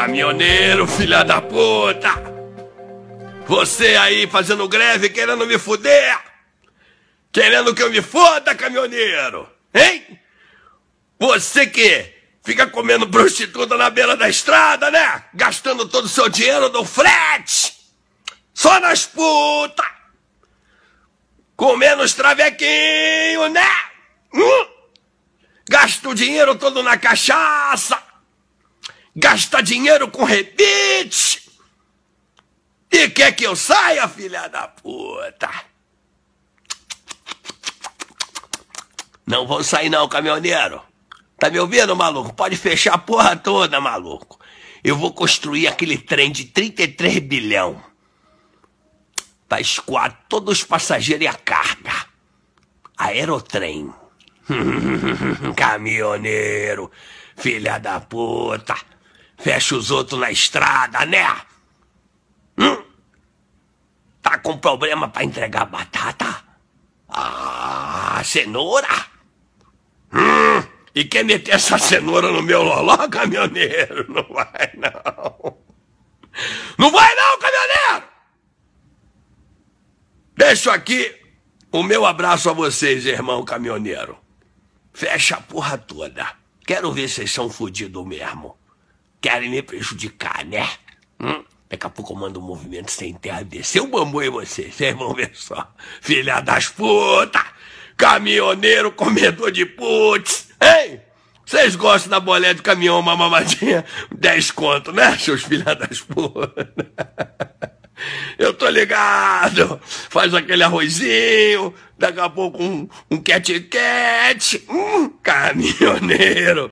Caminhoneiro, filha da puta! Você aí fazendo greve, querendo me fuder! Querendo que eu me foda, caminhoneiro! Hein? Você que fica comendo prostituta na beira da estrada, né? Gastando todo o seu dinheiro do frete! Só nas putas! Comendo os travequinhos, né? Hum? Gasta o dinheiro todo na cachaça! gasta dinheiro com rebite e quer que eu saia, filha da puta. Não vou sair não, caminhoneiro. Tá me ouvindo, maluco? Pode fechar a porra toda, maluco. Eu vou construir aquele trem de 33 bilhão. Pra escoar todos os passageiros e a carga. Aerotrem. Caminhoneiro, filha da puta. Fecha os outros na estrada, né? Hum? Tá com problema para entregar batata? Ah, cenoura? Hum, e quer meter essa cenoura no meu loló, caminhoneiro? Não vai, não. Não vai, não, caminhoneiro! Deixo aqui o meu abraço a vocês, irmão caminhoneiro. Fecha a porra toda. Quero ver se vocês são fodidos mesmo. Querem me prejudicar, né? Hum? Daqui a pouco eu mando um movimento sem terra descer o bambu em vocês. Vocês vão ver só. Filha das putas! Caminhoneiro, comedor de putz! Hein? Vocês gostam da boleta de caminhão, uma mamadinha? dez conto, né, seus filha das putas? Eu tô ligado. Faz aquele arrozinho, daqui a pouco um, um cat cat, um caminhoneiro.